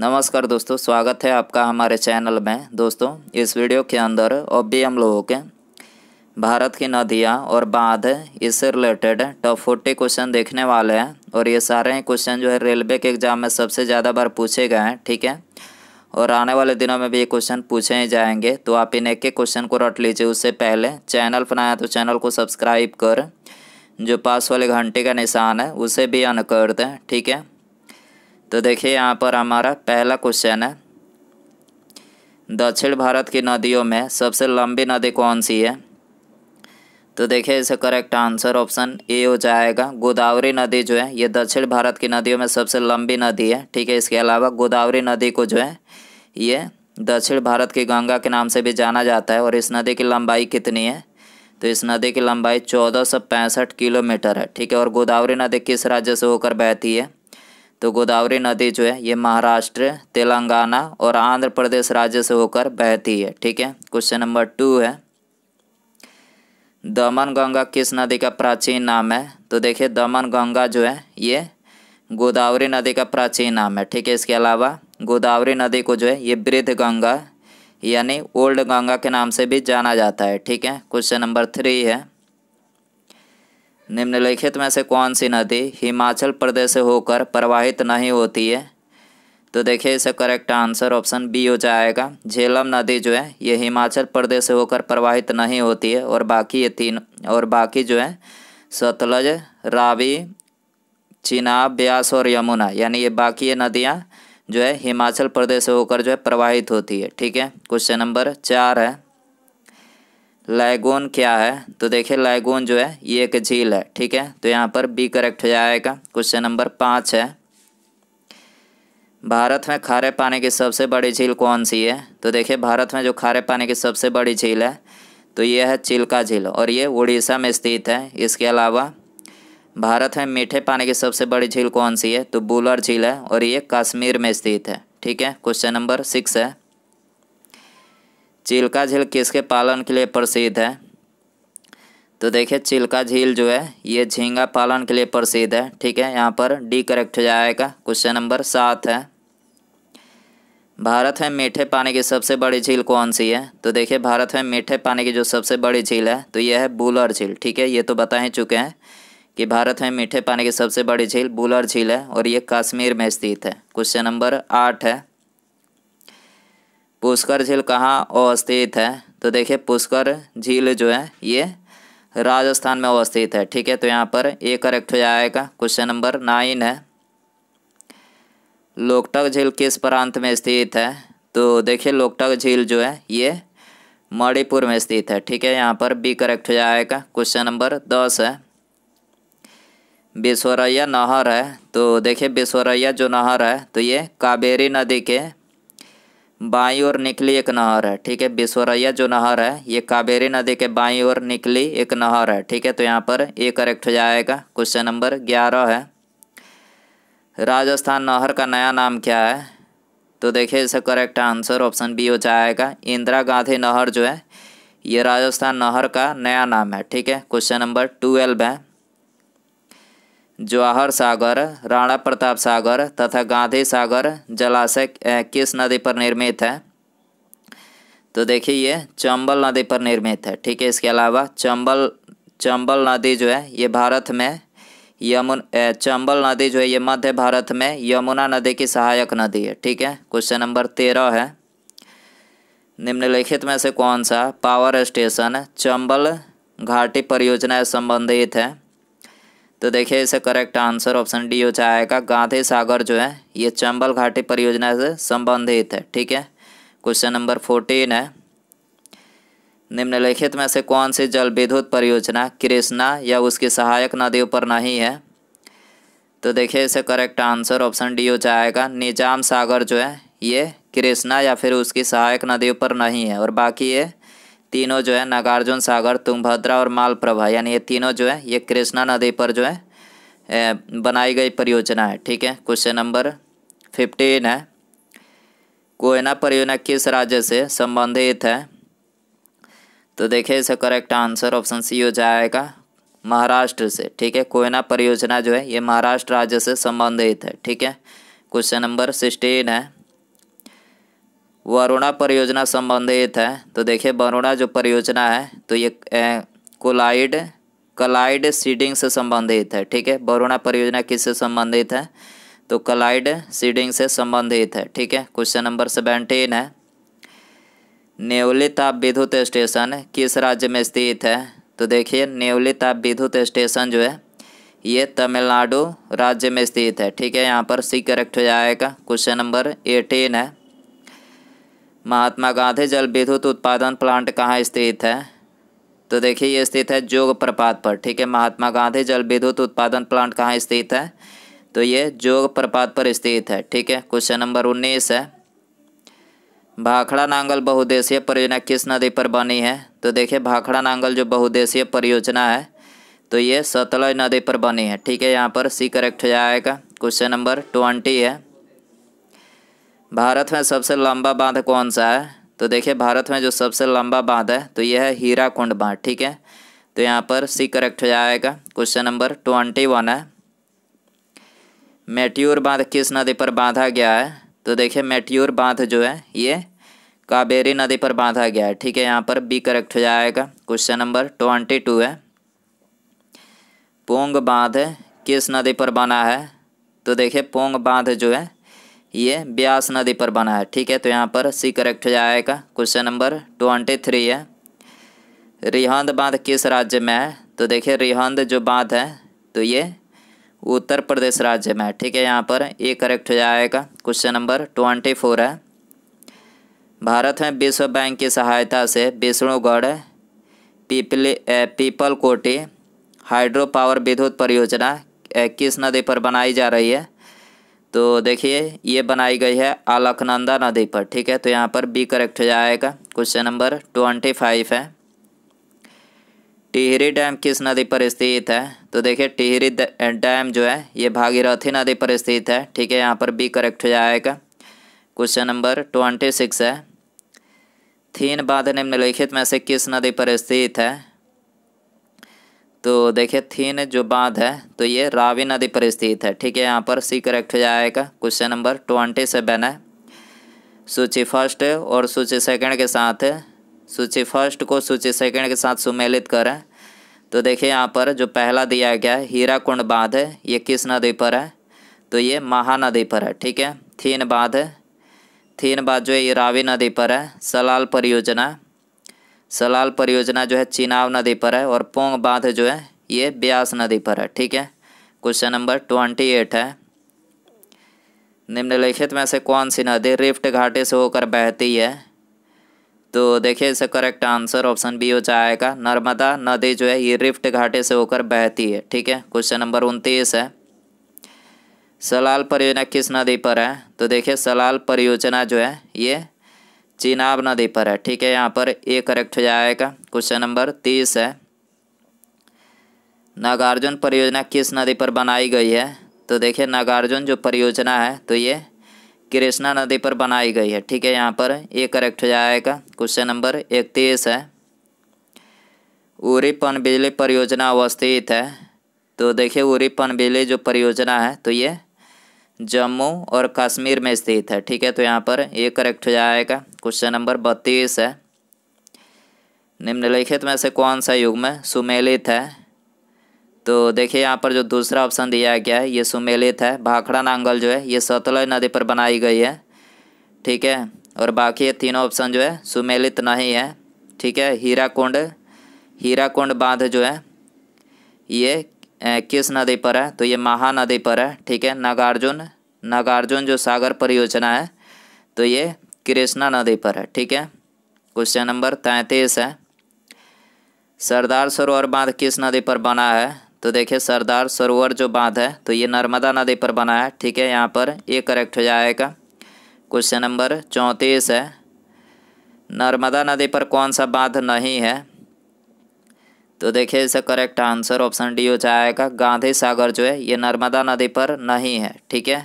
नमस्कार दोस्तों स्वागत है आपका हमारे चैनल में दोस्तों इस वीडियो के अंदर अब भी हम लोगों के भारत की नदियाँ और बांध इससे रिलेटेड टॉप फोर्टी क्वेश्चन देखने वाले हैं और ये सारे ही क्वेश्चन जो है रेलवे के एग्ज़ाम में सबसे ज़्यादा बार पूछे गए हैं ठीक है और आने वाले दिनों में भी ये क्वेश्चन पूछे ही जाएंगे तो आप इन एक क्वेश्चन को रट लीजिए उससे पहले चैनल बनाया तो चैनल को सब्सक्राइब कर जो पास वाले घंटे का निशान है उसे भी अन कर दें ठीक है तो देखिए यहाँ पर हमारा पहला क्वेश्चन है दक्षिण भारत की नदियों में सबसे लंबी नदी कौन सी है तो देखिए इसे करेक्ट आंसर ऑप्शन ए हो जाएगा गोदावरी नदी जो है ये दक्षिण भारत की नदियों में सबसे लंबी नदी है ठीक है इसके अलावा गोदावरी नदी को जो है ये दक्षिण भारत की गंगा के नाम से भी जाना जाता है और इस नदी की लंबाई कितनी है तो इस नदी की लंबाई चौदह सौ पैंसठ किलोमीटर है ठीक है और गोदावरी नदी किस राज्य से होकर बहती है तो गोदावरी नदी जो है ये महाराष्ट्र तेलंगाना और आंध्र प्रदेश राज्य से होकर बहती है ठीक है क्वेश्चन नंबर टू है दमन गंगा किस नदी का प्राचीन नाम है तो देखिए दमन गंगा जो है ये गोदावरी नदी का प्राचीन नाम है ठीक है इसके अलावा गोदावरी नदी को जो है ये वृद्ध गंगा यानी ओल्ड गंगा के नाम से भी जाना जाता है ठीक है क्वेश्चन नंबर थ्री है निम्नलिखित में से कौन सी नदी हिमाचल प्रदेश से होकर प्रवाहित नहीं होती है तो देखिए इसका करेक्ट आंसर ऑप्शन बी हो जाएगा झेलम नदी जो है ये हिमाचल प्रदेश से होकर प्रवाहित नहीं होती है और बाकी ये तीन और बाकी जो है सतलज रावी चिनाब ब्यास और यमुना यानी ये बाकी ये नदियाँ जो है हिमाचल प्रदेश से होकर जो है प्रवाहित होती है ठीक है क्वेश्चन नंबर चार है लाइगोन क्या है तो देखिए लाइगोन जो है ये एक झील है ठीक है तो यहाँ पर बी करेक्ट हो जाएगा क्वेश्चन नंबर पाँच है भारत में खारे पानी की सबसे बड़ी झील कौन सी है तो देखिए भारत में जो खारे पानी की सबसे बड़ी झील है तो ये है चिल्का झील और ये उड़ीसा में स्थित है इसके अलावा भारत में मीठे पानी की सबसे बड़ी झील कौन सी है तो बुलर झील है और ये कश्मीर में स्थित है ठीक है क्वेश्चन नंबर सिक्स है चिल्का झील किसके पालन के लिए प्रसिद्ध है तो देखिए चिल्का झील जो है ये झींगा पालन के लिए प्रसिद्ध है ठीक है यहाँ पर डी करेक्ट हो जाएगा क्वेश्चन नंबर सात है भारत में मीठे पानी की सबसे बड़ी झील कौन सी है तो देखिए भारत में मीठे पानी की जो सबसे बड़ी झील है तो यह है बुलर झील ठीक है ये तो बता ही चुके हैं कि भारत में मीठे पानी की सबसे बड़ी झील बुलर झील है और ये कश्मीर में स्थित है क्वेश्चन नंबर आठ है पुष्कर झील कहाँ अवस्थित है तो देखिए पुष्कर झील जो है ये राजस्थान में अवस्थित है ठीक है तो यहाँ पर ए करेक्ट हो जाएगा क्वेश्चन नंबर नाइन है लोकटक झील किस प्रांत में स्थित है तो देखिए लोकटक झील जो है ये मणिपुर में स्थित है ठीक है यहाँ पर बी करेक्ट हो जाएगा क्वेश्चन नंबर दस है बिस्वरैया नहर है तो देखिए बिस्वरैया जो नहर है तो ये कावेरी नदी के बाई ओर निकली एक नहर है ठीक है बिश्वरैया जो नहर है ये कावेरी नदी के बाई ओर निकली एक नहर है ठीक है तो यहाँ पर ए करेक्ट हो जाएगा क्वेश्चन नंबर ग्यारह है राजस्थान नहर का नया नाम क्या है तो देखिए इसका करेक्ट आंसर ऑप्शन बी हो जाएगा इंदिरा गांधी नहर जो है ये राजस्थान नहर का नया नाम है ठीक है क्वेश्चन नंबर ट्वेल्व है जवाहर सागर राणा प्रताप सागर तथा गांधी सागर जलाशय किस नदी पर निर्मित है तो देखिए ये चंबल नदी पर निर्मित है ठीक है इसके अलावा चंबल चंबल नदी जो है ये भारत में यमुन चंबल नदी जो है ये मध्य भारत में यमुना नदी की सहायक नदी है ठीक है क्वेश्चन नंबर तेरह है निम्नलिखित में से कौन सा पावर स्टेशन चंबल घाटी परियोजना संबंधित है तो देखिए इसे करेक्ट आंसर ऑप्शन डी हो जाएगा गांधी सागर जो है ये चंबल घाटी परियोजना से संबंधित है ठीक है क्वेश्चन नंबर फोर्टीन है निम्नलिखित में से कौन सी जल विद्युत परियोजना कृष्णा या उसकी सहायक नदियों पर नहीं है तो देखिए इसे करेक्ट आंसर ऑप्शन डी हो जाएगा निजाम सागर जो है ये कृष्णा या फिर उसकी सहायक नदियों पर नहीं है और बाकी ये तीनों जो है नागार्जुन सागर तुंगभद्रा और मालप्रभा यानी ये तीनों जो है ये कृष्णा नदी पर जो है बनाई गई परियोजना है ठीक है क्वेश्चन नंबर फिफ्टीन है कोयना परियोजना किस राज्य से संबंधित है तो देखिए इसे करेक्ट आंसर ऑप्शन सी हो जाएगा महाराष्ट्र से ठीक है कोयना परियोजना जो है ये महाराष्ट्र राज्य से संबंधित है ठीक है क्वेश्चन नंबर सिक्सटीन है वरुणा परियोजना संबंधित है तो देखिए वरुणा जो परियोजना है तो ये कोलाइड कलाइड सीडिंग से संबंधित है ठीक है वरुणा परियोजना किससे संबंधित है तो कलाइड सीडिंग से संबंधित है ठीक है क्वेश्चन नंबर सेवेंटीन है नेवली ताप विद्युत स्टेशन किस राज्य में स्थित है तो देखिए नेवली ताप विद्युत स्टेशन जो है ये तमिलनाडु राज्य में स्थित है ठीक है यहाँ पर सी करेक्ट हो जाएगा क्वेश्चन नंबर एटीन है महात्मा गांधी जल विद्युत उत्पादन प्लांट कहाँ स्थित है तो देखिए ये स्थित है जोग प्रपात पर ठीक है महात्मा गांधी जल विद्युत उत्पादन प्लांट कहाँ स्थित है तो ये जोग प्रपात पर स्थित है ठीक है क्वेश्चन नंबर उन्नीस है भाखड़ा नांगल बहुदेशीय परियोजना किस नदी पर बनी है तो देखिए भाखड़ा नांगल जो बहुदेशीय परियोजना है तो ये सतलज नदी पर बनी है ठीक है यहाँ पर सी करेक्ट हो जाएगा क्वेश्चन नंबर ट्वेंटी है भारत में सबसे लंबा बांध कौन सा है तो देखिए भारत में जो सबसे लंबा बांध है तो यह है हीरा कुंड बांध ठीक है तो यहाँ पर सी करेक्ट हो जाएगा क्वेश्चन नंबर ट्वेंटी वन है मेट्यूर बांध किस नदी पर बांधा गया है तो देखिए मेट्यूर बांध जो है ये काबेरी नदी पर बांधा गया है ठीक है यहाँ पर बी करेक्ट हो जाएगा क्वेश्चन नंबर ट्वेंटी टू है पोंग बांध किस नदी पर बना है तो देखिए पोंग बांध जो है ये ब्यास नदी पर बना है ठीक है तो यहाँ पर सी करेक्ट हो जाएगा क्वेश्चन नंबर ट्वेंटी थ्री है रिहंद बांध किस राज्य में है तो देखिए रिहंद जो बांध है तो ये उत्तर प्रदेश राज्य में है ठीक है यहाँ पर ये करेक्ट हो जाएगा क्वेश्चन नंबर ट्वेंटी फोर है भारत में विश्व बैंक की सहायता से विष्णुगढ़ पीपली पीपल कोटी हाइड्रो पावर विद्युत परियोजना किस नदी पर बनाई जा रही है तो देखिए ये बनाई गई है अलकनंदा नदी पर ठीक है तो यहाँ पर बी करेक्ट हो जाएगा क्वेश्चन नंबर ट्वेंटी फाइव है टिहरी डैम किस नदी पर स्थित है तो देखिए टिहरी डैम जो है ये भागीरथी नदी पर स्थित है ठीक है यहाँ पर बी करेक्ट हो जाएगा क्वेश्चन नंबर ट्वेंटी सिक्स है थीन बांध निम्नलिखित में से किस नदी पर स्थित है तो देखिए थीन जो बांध है तो ये रावी नदी पर स्थित है ठीक है यहाँ पर सी करेक्ट हो जाएगा क्वेश्चन नंबर ट्वेंटी सेवन है सूची फर्स्ट और सूची सेकंड के साथ सूची फर्स्ट को सूची सेकंड के साथ सुमेलित करें तो देखिए यहाँ पर जो पहला दिया गया है हीरा कुंड बांध है ये किस नदी पर है तो ये महानदी पर है ठीक है थीन बांध है थीन बांध जो है ये रावी नदी पर है सलाल परियोजना सलाल परियोजना जो है चिनाव नदी पर है और पोंग बांध जो है ये ब्यास नदी पर है ठीक है क्वेश्चन नंबर ट्वेंटी एट है निम्नलिखित में से कौन सी नदी रिफ्ट घाटी से होकर बहती है तो देखिए इसे करेक्ट आंसर ऑप्शन बी हो जाएगा नर्मदा नदी जो है ये रिफ्ट घाटी से होकर बहती है ठीक है क्वेश्चन नंबर उनतीस है सलाल परियोजना किस नदी पर है तो देखिए सलाल परियोजना जो है ये चिनाब नदी पर है ठीक है यहाँ पर ए करेक्ट हो जाएगा क्वेश्चन नंबर तीस है नागार्जुन परियोजना किस नदी पर बनाई गई है तो देखिए नागार्जुन जो परियोजना है तो ये कृष्णा नदी पर बनाई गई है ठीक है यहाँ पर ए करेक्ट हो जाएगा क्वेश्चन नंबर इकतीस है उरी पनबिजली परियोजना अवस्थित है तो देखिए उरी पनबिजली जो परियोजना है तो ये जम्मू और कश्मीर में स्थित है ठीक है तो यहाँ पर ये करेक्ट हो जाएगा क्वेश्चन नंबर बत्तीस है निम्नलिखित में से कौन सा युग में सुमेलित है तो देखिए यहाँ पर जो दूसरा ऑप्शन दिया गया है ये सुमेलित है भाखड़ा नांगल जो है ये सतलज नदी पर बनाई गई है ठीक है और बाकी ये तीनों ऑप्शन जो है सुमेलित नहीं है ठीक है हीरा हीराकुंड बांध जो है ये किस नदी पर है तो ये महानदी पर है ठीक है नागार्जुन नागार्जुन जो सागर परियोजना है तो ये कृष्णा नदी पर है ठीक है क्वेश्चन नंबर तैंतीस है सरदार सरोवर बांध किस नदी पर बना है तो देखिए सरदार सरोवर जो बांध है तो ये नर्मदा नदी पर बना है ठीक है यहाँ पर ये करेक्ट हो जाएगा क्वेश्चन नंबर चौंतीस है नर्मदा नदी पर कौन सा बांध नहीं है तो देखिए इसे करेक्ट आंसर ऑप्शन डी हो जाएगा गांधी सागर जो है ये नर्मदा नदी पर नहीं है ठीक है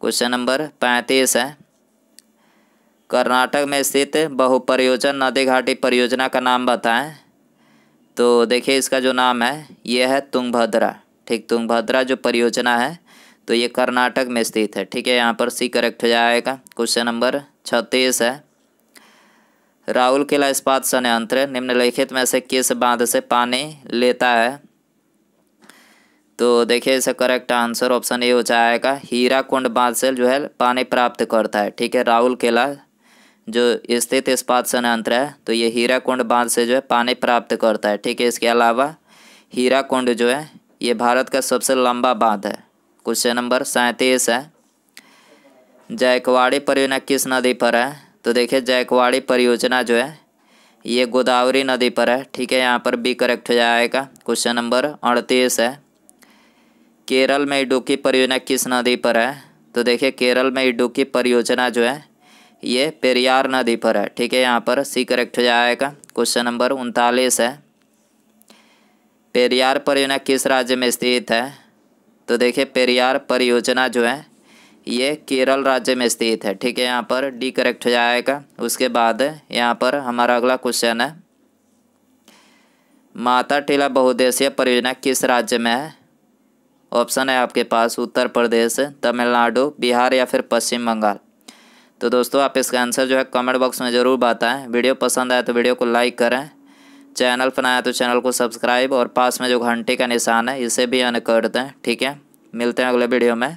क्वेश्चन नंबर पैंतीस है कर्नाटक में स्थित बहुपरियोजन नदी घाटी परियोजना का नाम बताएं तो देखिए इसका जो नाम है ये है तुंगभद्रा ठीक तुंगभद्रा जो परियोजना है तो ये कर्नाटक में स्थित है ठीक है यहाँ पर सी करेक्ट हो जाएगा क्वेश्चन नंबर छत्तीस है राहुल किला इस्पात संयंत्र निम्नलिखित में से किस बांध से पानी लेता है तो देखिए इसे करेक्ट आंसर ऑप्शन ए हो जाएगा हीरा कुंड बांध से जो है पानी प्राप्त करता है ठीक है राहुल किला जो स्थित इस्पात संयंत्र है तो ये हीरा कुंड बांध से जो है पानी प्राप्त करता है ठीक है इसके अलावा हीरा कुंड जो है ये भारत का सबसे लंबा बांध है क्वेश्चन नंबर सैंतीस है जायकवाड़ी परियोजना किस नदी पर है तो देखिए जैकवाड़ी परियोजना जो है ये गोदावरी नदी पर है ठीक है यहाँ पर बी करेक्ट हो जाएगा क्वेश्चन नंबर अड़तीस है केरल में इडुकी परियोजना किस नदी पर है तो देखिए केरल में इडुकी परियोजना जो है ये पेरियार नदी पर है ठीक है यहाँ पर सी करेक्ट हो जाएगा क्वेश्चन नंबर उनतालीस है पेरियार परियोजना किस राज्य में स्थित है तो देखिए पेरियार परियोजना जो है ये केरल राज्य में स्थित है ठीक है यहाँ पर डी करेक्ट हो जाएगा उसके बाद यहाँ पर हमारा अगला क्वेश्चन है माता टीला बहुद्देशीय परियोजना किस राज्य में है ऑप्शन है आपके पास उत्तर प्रदेश तमिलनाडु बिहार या फिर पश्चिम बंगाल तो दोस्तों आप इसका आंसर जो है कमेंट बॉक्स में ज़रूर बताएं वीडियो पसंद आए तो वीडियो को लाइक करें चैनल पर तो चैनल को सब्सक्राइब और पास में जो घंटे का निशान है इसे भी अन कर दें ठीक है मिलते हैं अगले वीडियो में